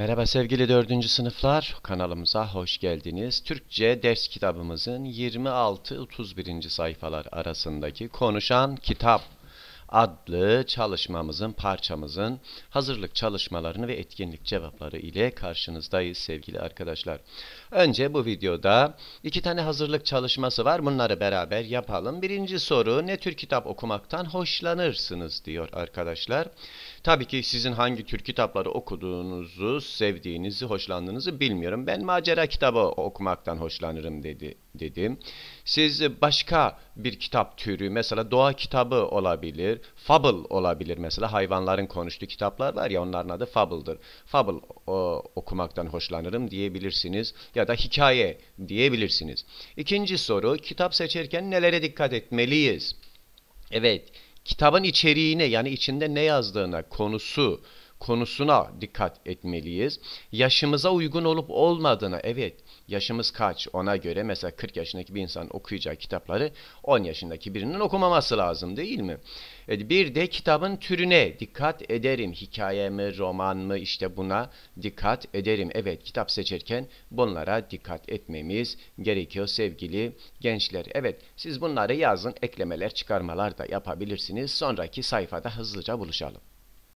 Merhaba sevgili 4. sınıflar, kanalımıza hoş geldiniz. Türkçe ders kitabımızın 26-31. sayfalar arasındaki konuşan kitap adlı çalışmamızın, parçamızın hazırlık çalışmalarını ve etkinlik cevapları ile karşınızdayız sevgili arkadaşlar. Önce bu videoda iki tane hazırlık çalışması var. Bunları beraber yapalım. Birinci soru ne tür kitap okumaktan hoşlanırsınız diyor arkadaşlar. Tabii ki sizin hangi tür kitapları okuduğunuzu, sevdiğinizi, hoşlandığınızı bilmiyorum. Ben macera kitabı okumaktan hoşlanırım dedi dedim. Siz başka bir kitap türü mesela doğa kitabı olabilir, fable olabilir mesela hayvanların konuştuğu kitaplar var ya onların adı fable'dır. Fable o, okumaktan hoşlanırım diyebilirsiniz ya da hikaye diyebilirsiniz. İkinci soru kitap seçerken nelere dikkat etmeliyiz? Evet kitabın içeriğine yani içinde ne yazdığına konusu konusuna dikkat etmeliyiz. Yaşımıza uygun olup olmadığını. evet yaşımız kaç ona göre mesela 40 yaşındaki bir insan okuyacağı kitapları 10 yaşındaki birinin okumaması lazım değil mi? E, bir de kitabın türüne dikkat ederim. Hikaye mi, roman mı işte buna dikkat ederim. Evet kitap seçerken bunlara dikkat etmemiz gerekiyor sevgili gençler. Evet siz bunları yazın eklemeler çıkarmalar da yapabilirsiniz. Sonraki sayfada hızlıca buluşalım.